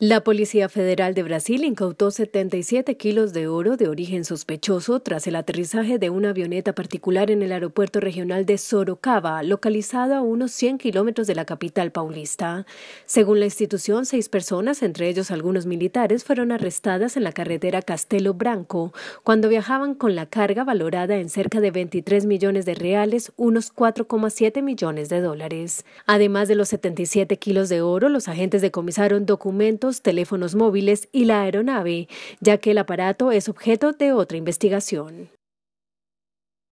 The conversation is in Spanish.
La Policía Federal de Brasil incautó 77 kilos de oro de origen sospechoso tras el aterrizaje de una avioneta particular en el aeropuerto regional de Sorocaba, localizado a unos 100 kilómetros de la capital paulista. Según la institución, seis personas, entre ellos algunos militares, fueron arrestadas en la carretera Castelo Branco cuando viajaban con la carga valorada en cerca de 23 millones de reales, unos 4,7 millones de dólares. Además de los 77 kilos de oro, los agentes decomisaron documentos teléfonos móviles y la aeronave, ya que el aparato es objeto de otra investigación.